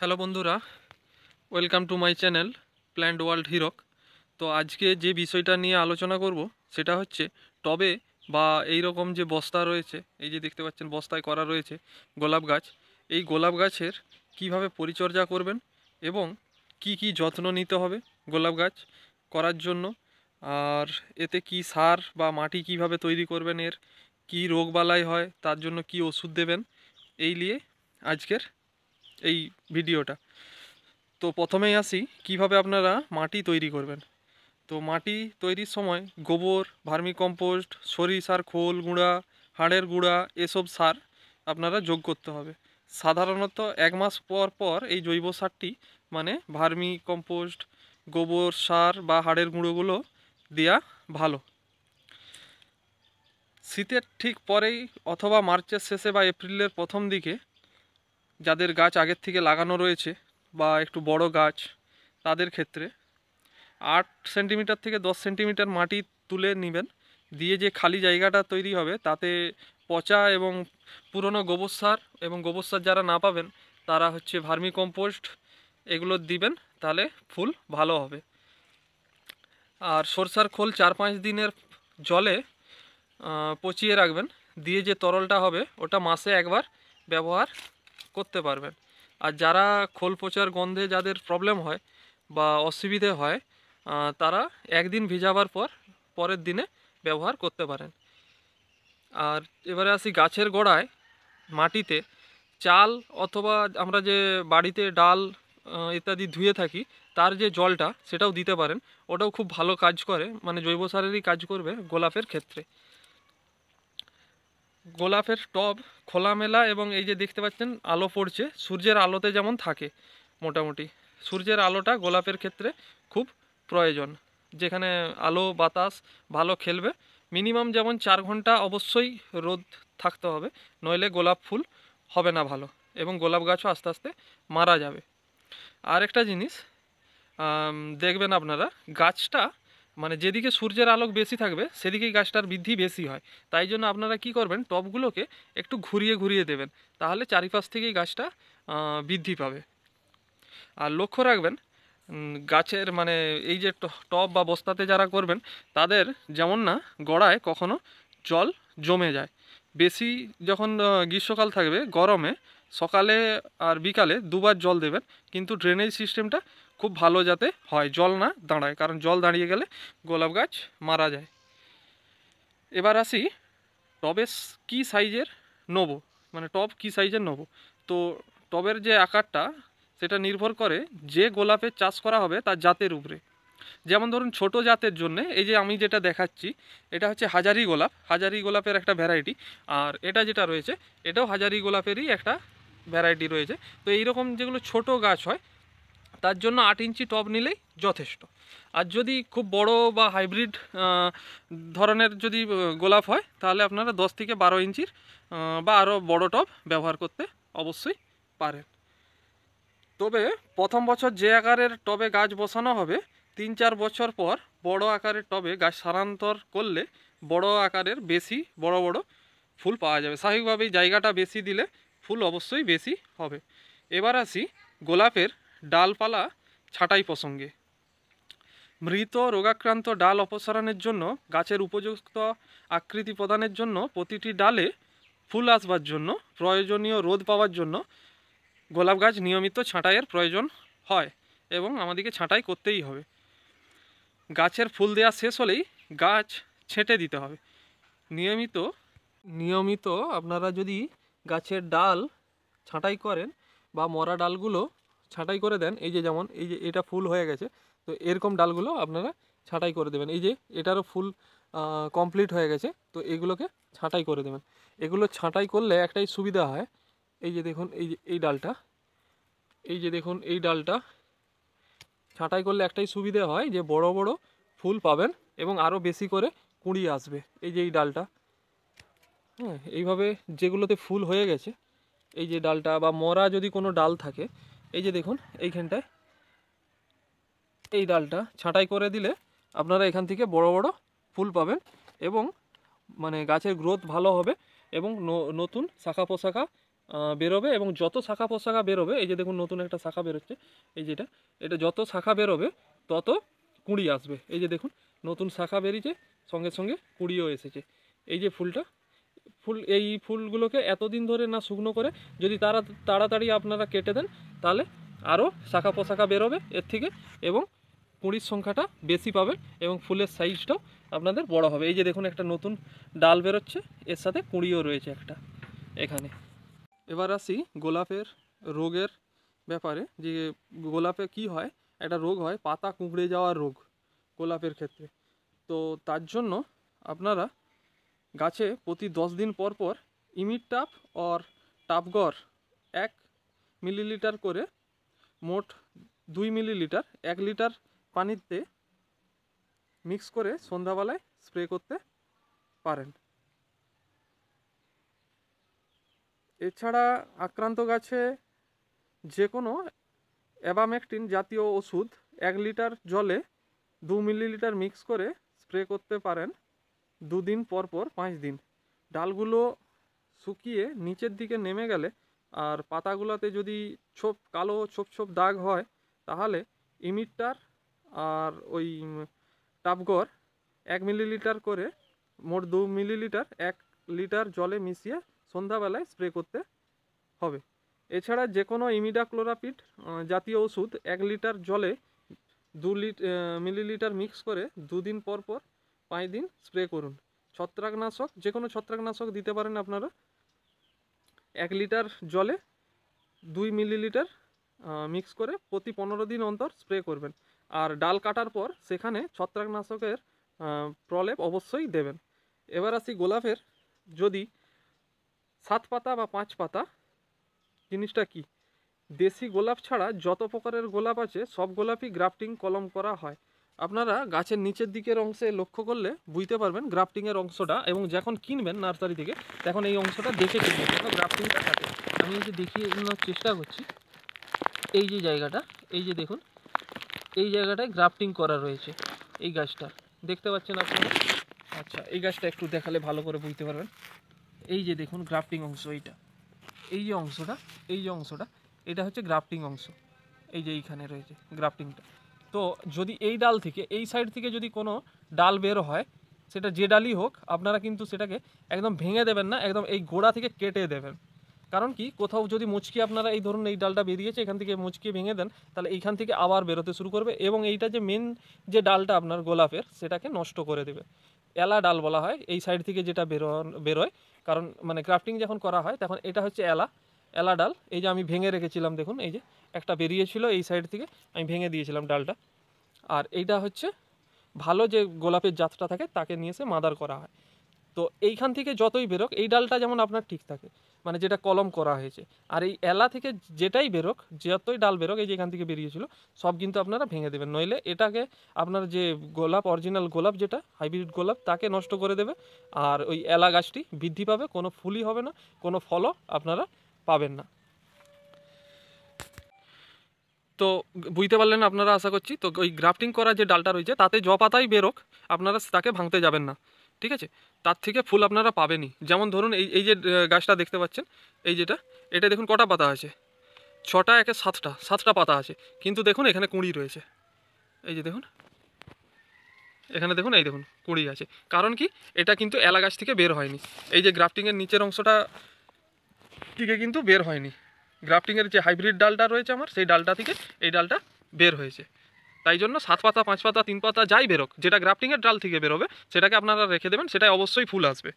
hello বন্ধুরা welcome to my channel planned world Hirak তো আজকে যে বিষয়টা নিয়ে আলোচনা করব সেটা হচ্ছে টবে বা এই রকম যে বস্তা রয়েছে এই যে দেখতে পাচ্ছেন বস্তায় করা রয়েছে গোলাপ গাছ এই গোলাপ গাছের কিভাবে পরিচর্যা করবেন এবং কি কি যত্ন নিতে হবে গোলাপ গাছ করার জন্য আর এতে কি সার বা মাটি কিভাবে তৈরি করবেন এর কি রোগবালাই হয় তার জন্য কি ওষুধ দেবেন এই নিয়ে আজকের এই ভিডিওটা তো প্রথমেই আসি কিভাবে আপনারা মাটি তৈরি করবেন তো মাটি তৈরির সময় গোবর ভার্মি কম্পোস্ট সরিষার খোল গুঁড়া হাড়ের গুঁড়া এসব সার আপনারা যোগ করতে হবে সাধারণত এক মাস পর পর এই জৈব সারটি মানে ভার্মি কম্পোস্ট গোবর সার বা হাড়ের গুঁড়োগুলো দেওয়া ভালো শীতের ঠিক পরেই অথবা মার্চের শেষে বা এপ্রিলের প্রথম দিকে যাদের গাছ আগের থেকে লাগানো রয়েছে বা একটু বড় গাছ তাদের ক্ষেত্রে আট সেন্টিমিটার থেকে দশ সেন্টিমিটার মাটি তুলে নেবেন দিয়ে যে খালি জায়গাটা তৈরি হবে তাতে পচা এবং পুরনো গোবর সার এবং গোবর সার যারা না পাবেন তারা হচ্ছে ভার্মি কম্পোস্ট এগুলো দিবেন তাহলে ফুল ভালো হবে আর সরষার খোল চার পাঁচ দিনের জলে পচিয়ে রাখবেন দিয়ে যে তরলটা হবে ওটা মাসে একবার ব্যবহার করতে পারবেন আর যারা খোল পচার গন্ধে যাদের প্রবলেম হয় বা অসুবিধে হয় তারা একদিন ভিজাবার পর পরের দিনে ব্যবহার করতে পারেন আর এবারে আসি গাছের গোড়ায় মাটিতে চাল অথবা আমরা যে বাড়িতে ডাল ইত্যাদি ধুয়ে থাকি তার যে জলটা সেটাও দিতে পারেন ওটাও খুব ভালো কাজ করে মানে জৈব সারেরই কাজ করবে গোলাপের ক্ষেত্রে গোলাপের টব খোলামেলা এবং এই যে দেখতে পাচ্ছেন আলো পড়ছে সূর্যের আলোতে যেমন থাকে মোটামুটি সূর্যের আলোটা গোলাপের ক্ষেত্রে খুব প্রয়োজন যেখানে আলো বাতাস ভালো খেলবে মিনিমাম যেমন চার ঘন্টা অবশ্যই রোদ থাকতে হবে নইলে গোলাপ ফুল হবে না ভালো এবং গোলাপ গাছও আস্তে আস্তে মারা যাবে আর একটা জিনিস দেখবেন আপনারা গাছটা মানে যেদিকে সূর্যের আলোক বেশি থাকবে সেদিকেই গাছটার বৃদ্ধি বেশি হয় তাই জন্য আপনারা কি করবেন টবগুলোকে একটু ঘুরিয়ে ঘুরিয়ে দেবেন তাহলে চারিপাশ থেকেই গাছটা বৃদ্ধি পাবে আর লক্ষ্য রাখবেন গাছের মানে এই যে টব বা বস্তাতে যারা করবেন তাদের যেমন না গড়ায় কখনো জল জমে যায় বেশি যখন গ্রীষ্মকাল থাকবে গরমে সকালে আর বিকালে দুবার জল দেবেন কিন্তু ড্রেনেজ সিস্টেমটা খুব ভালো যাতে হয় জল না দাঁড়ায় কারণ জল দাঁড়িয়ে গেলে গোলাপ গাছ মারা যায় এবার আসি টবে কী সাইজের নব মানে টব কী সাইজের নব তো টবের যে আকারটা সেটা নির্ভর করে যে গোলাপের চাষ করা হবে তার জাতের উপরে যেমন ধরুন ছোট জাতের জন্য এই যে আমি যেটা দেখাচ্ছি এটা হচ্ছে হাজারি গোলাপ হাজারি গোলাপের একটা ভ্যারাইটি আর এটা যেটা রয়েছে এটাও হাজারি গোলাপেরই একটা ভ্যারাইটি রয়েছে তো এইরকম যেগুলো ছোট গাছ হয় তার জন্য আট ইঞ্চি টব নিলেই যথেষ্ট আর যদি খুব বড় বা হাইব্রিড ধরনের যদি গোলাপ হয় তাহলে আপনারা 10 থেকে বারো ইঞ্চির বা আরও বড় টব ব্যবহার করতে অবশ্যই পারেন তবে প্রথম বছর যে আকারের টবে গাছ বসানো হবে তিন চার বছর পর বড় আকারের টবে গাছ স্থানান্তর করলে বড় আকারের বেশি বড় বড় ফুল পাওয়া যাবে স্বাভাবিকভাবেই জায়গাটা বেশি দিলে ফুল অবশ্যই বেশি হবে এবার আসি গোলাপের ডালপালা ছাঁটাই প্রসঙ্গে মৃত রোগাক্রান্ত ডাল অপসারণের জন্য গাছের উপযুক্ত আকৃতি প্রদানের জন্য প্রতিটি ডালে ফুল আসবার জন্য প্রয়োজনীয় রোদ পাওয়ার জন্য গোলাপ গাছ নিয়মিত ছাঁটাইয়ের প্রয়োজন হয় এবং আমাদেরকে ছাঁটাই করতেই হবে গাছের ফুল দেওয়া শেষ হলেই গাছ ছেঁটে দিতে হবে নিয়মিত নিয়মিত আপনারা যদি গাছের ডাল ছাঁটাই করেন বা মরা ডালগুলো ছাঁটাই করে দেন এই যে যেমন এই যে এটা ফুল হয়ে গেছে তো এরকম ডালগুলো আপনারা ছাঁটাই করে দেবেন এই যে এটারও ফুল কমপ্লিট হয়ে গেছে তো এগুলোকে ছাঁটাই করে দেবেন এগুলো ছাঁটাই করলে একটাই সুবিধা হয় এই যে দেখুন এই যে এই ডালটা এই যে দেখুন এই ডালটা ছাঁটাই করলে একটাই সুবিধে হয় যে বড় বড় ফুল পাবেন এবং আরও বেশি করে কুঁড়ি আসবে এই যে এই ডালটা হ্যাঁ এইভাবে যেগুলোতে ফুল হয়ে গেছে এই যে ডালটা বা মরা যদি কোনো ডাল থাকে এই যে দেখুন এইখানটায় এই ডালটা ছাঁটাই করে দিলে আপনারা এখান থেকে বড় বড় ফুল পাবেন এবং মানে গাছের গ্রোথ ভালো হবে এবং নতুন শাখা পোশাখা বেরোবে এবং যত শাখা পোশাখা বেরোবে এই যে দেখুন নতুন একটা শাখা বেরোচ্ছে এই যেটা এটা যত শাখা বেরোবে তত কুঁড়ি আসবে এই যে দেখুন নতুন শাখা বেরিয়েছে সঙ্গে সঙ্গে কুঁড়িও এসেছে এই যে ফুলটা ফুল এই ফুলগুলোকে এতদিন ধরে না শুকনো করে যদি তারা তাড়াতাড়ি আপনারা কেটে দেন তাহলে আরও শাখা পোশাখা বেরোবে এর থেকে এবং কুঁড়ির সংখ্যাটা বেশি পাবে এবং ফুলের সাইজটাও আপনাদের বড় হবে এই যে দেখুন একটা নতুন ডাল বেরোচ্ছে এর সাথে কুঁড়িও রয়েছে একটা এখানে এবার আসি গোলাপের রোগের ব্যাপারে যে গোলাপে কি হয় একটা রোগ হয় পাতা কুঁকড়ে যাওয়ার রোগ গোলাপের ক্ষেত্রে তো তার জন্য আপনারা গাছে প্রতি দশ দিন পর পর ইমিট টাপ অর টাপগড় এক মিলিলিটার করে মোট দুই মিলিলিটার এক লিটার পানিতে মিক্স করে সন্ধ্যাবেলায় স্প্রে করতে পারেন এছাড়া আক্রান্ত গাছে যে কোনো অ্যাবামেকটিন জাতীয় ওষুধ এক লিটার জলে দু মিলিলিটার মিক্স করে স্প্রে করতে পারেন দুদিন পর পর পাঁচ দিন ডালগুলো শুকিয়ে নিচের দিকে নেমে গেলে আর পাতাগুলোতে যদি ছোপ কালো ছোপ ছোপ দাগ হয় তাহলে ইমিটার আর ওই টাপগর এক মিলিলিটার করে মোট দু মিলিলিটার এক লিটার জলে মিশিয়ে সন্ধ্যাবেলায় স্প্রে করতে হবে এছাড়া যে কোনো ইমিডাক্লোরাপিড জাতীয় ওষুধ এক লিটার জলে দু মিলিলিটার মিক্স করে দুদিন পর পর পাঁচ দিন স্প্রে করুন ছত্রাকনাশক যে কোনো ছত্রাকনাশক দিতে পারেন আপনারা এক লিটার জলে দুই মিলিলিটার মিক্স করে প্রতি পনেরো দিন অন্তর স্প্রে করবেন আর ডাল কাটার পর সেখানে ছত্রাকনাশকের প্রলেপ অবশ্যই দেবেন এবার আসি গোলাপের যদি সাত পাতা বা পাঁচ পাতা জিনিসটা কি দেশি গোলাপ ছাড়া যত প্রকারের গোলাপ আছে সব গোলাপই গ্রাফটিং কলম করা হয় আপনারা গাছের নিচের দিকের অংশে লক্ষ্য করলে বুঝতে পারবেন গ্রাফটিংয়ের অংশটা এবং যখন কিনবেন নার্সারি থেকে তখন এই অংশটা দেখে কিনবেন কেন গ্রাফটিংটা থাকে আমি যে দেখিয়ে নেওয়ার চেষ্টা করছি এই যে জায়গাটা এই যে দেখুন এই জায়গাটায় গ্রাফটিং করা রয়েছে এই গাছটা দেখতে পাচ্ছেন আপনারা আচ্ছা এই গাছটা একটু দেখালে ভালো করে বুঝতে পারবেন এই যে দেখুন গ্রাফটিং অংশ এইটা এই যে অংশটা এই যে অংশটা এটা হচ্ছে গ্রাফটিং অংশ এই যে এইখানে রয়েছে গ্রাফটিংটা তো যদি এই ডাল থেকে এই সাইড থেকে যদি কোনো ডাল বের হয় সেটা যে ডালই হোক আপনারা কিন্তু সেটাকে একদম ভেঙে দেবেন না একদম এই গোড়া থেকে কেটে দেবেন কারণ কি কোথাও যদি মুচকি আপনারা এই ধরুন এই ডালটা বেরিয়েছে এখান থেকে মুচকি ভেঙে দেন তাহলে এইখান থেকে আবার বেরোতে শুরু করবে এবং এইটা যে মেন যে ডালটা আপনার গোলাপের সেটাকে নষ্ট করে দেবে এলা ডাল বলা হয় এই সাইড থেকে যেটা বেরো বেরোয় কারণ মানে ক্রাফটিং যখন করা হয় তখন এটা হচ্ছে এলা এলা ডাল এই যে আমি ভেঙে রেখেছিলাম দেখুন এই যে একটা বেরিয়েছিল এই সাইড থেকে আমি ভেঙে দিয়েছিলাম ডালটা আর এইটা হচ্ছে ভালো যে গোলাপের জাতটা থাকে তাকে নিয়ে এসে মাদার করা হয় তো এইখান থেকে যতই বেরোক এই ডালটা যেমন আপনার ঠিক থাকে মানে যেটা কলম করা হয়েছে আর এই এলা থেকে যেটাই বেরোক যতই ডাল বেরোক এই যে এখান থেকে বেরিয়েছিল সব কিন্তু আপনারা ভেঙে দেবেন নইলে এটাকে আপনার যে গোলাপ অরিজিনাল গোলাপ যেটা হাইব্রিড গোলাপ তাকে নষ্ট করে দেবে আর ওই এলা গাছটি বৃদ্ধি পাবে কোনো ফুলই হবে না কোনো ফলও আপনারা পাবেন না তো বুঝতে পারলেন আপনারা আশা করছি তো ওই গ্রাফটিং করা যে ডালটা রয়েছে তাতে জ পাতাই বেরোক আপনারা তাকে ভাঙতে যাবেন না ঠিক আছে তার থেকে ফুল আপনারা পাবেনই যেমন ধরুন এই এই যে গাছটা দেখতে পাচ্ছেন এই যেটা এটা দেখুন কটা পাতা আছে ছটা একে সাতটা সাতটা পাতা আছে কিন্তু দেখুন এখানে কুঁড়ি রয়েছে এই যে দেখুন এখানে দেখুন এই দেখুন কুঁড়ি আছে কারণ কি এটা কিন্তু এলা গাছ থেকে বের হয়নি এই যে গ্রাফটিংয়ের নিচের অংশটা থেকে কিন্তু বের হয়নি গ্রাফটিংয়ের যে হাইব্রিড ডালটা রয়েছে আমার সেই ডালটা থেকে এই ডালটা বের হয়েছে তাই জন্য সাত পাতা পাঁচ পাতা তিন পাতা যাই বেরোক যেটা গ্রাফটিংয়ের ডাল থেকে বেরোবে সেটাকে আপনারা রেখে দেবেন সেটাই অবশ্যই ফুল আসবে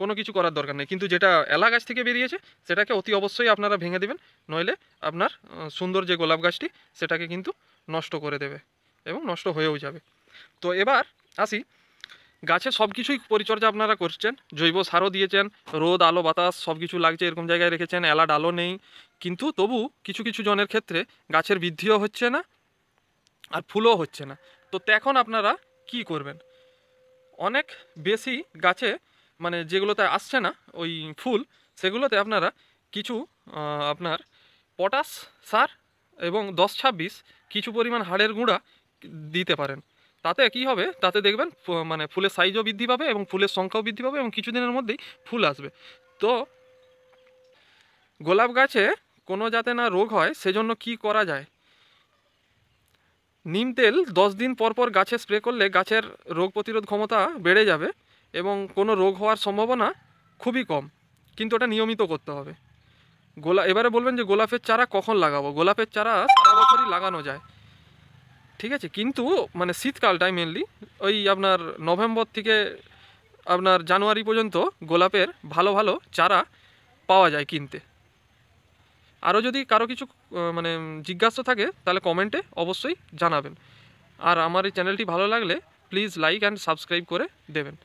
কোনো কিছু করার দরকার নেই কিন্তু যেটা এলা গাছ থেকে বেরিয়েছে সেটাকে অতি অবশ্যই আপনারা ভেঙে দেবেন নইলে আপনার সুন্দর যে গোলাপ গাছটি সেটাকে কিন্তু নষ্ট করে দেবে এবং নষ্ট হয়েও যাবে তো এবার আসি গাছে সব কিছুই পরিচর্যা আপনারা করছেন জৈব সারও দিয়েছেন রোদ আলো বাতাস সব কিছু লাগছে এরকম জায়গায় রেখেছেন এলা ডালো নেই কিন্তু তবু কিছু কিছু জনের ক্ষেত্রে গাছের বৃদ্ধিও হচ্ছে না আর ফুলও হচ্ছে না তো তখন আপনারা কি করবেন অনেক বেশি গাছে মানে যেগুলোতে আসছে না ওই ফুল সেগুলোতে আপনারা কিছু আপনার পটাশ সার এবং দশ ছাব্বিশ কিছু পরিমাণ হাড়ের গুঁড়া দিতে পারেন তাতে কি হবে তাতে দেখবেন মানে ফুলের সাইজও বৃদ্ধি পাবে এবং ফুলের সংখ্যাও বৃদ্ধি পাবে এবং কিছুদিনের মধ্যেই ফুল আসবে তো গোলাপ গাছে কোনো যাতে না রোগ হয় সেজন্য কি করা যায় নিম তেল দশ দিন পর পর গাছে স্প্রে করলে গাছের রোগ প্রতিরোধ ক্ষমতা বেড়ে যাবে এবং কোনো রোগ হওয়ার সম্ভাবনা খুবই কম কিন্তু ওটা নিয়মিত করতে হবে গোলা এবারে বলবেন যে গোলাপের চারা কখন লাগাবো গোলাপের চারা সারা বছরই লাগানো যায় ঠিক আছে কিন্তু মানে শীতকালটাই মেনলি ওই আপনার নভেম্বর থেকে আপনার জানুয়ারি পর্যন্ত গোলাপের ভালো ভালো চারা পাওয়া যায় কিনতে আরও যদি কারো কিছু মানে জিজ্ঞাসা থাকে তাহলে কমেন্টে অবশ্যই জানাবেন আর আমার এই চ্যানেলটি ভালো লাগলে প্লিজ লাইক অ্যান্ড সাবস্ক্রাইব করে দেবেন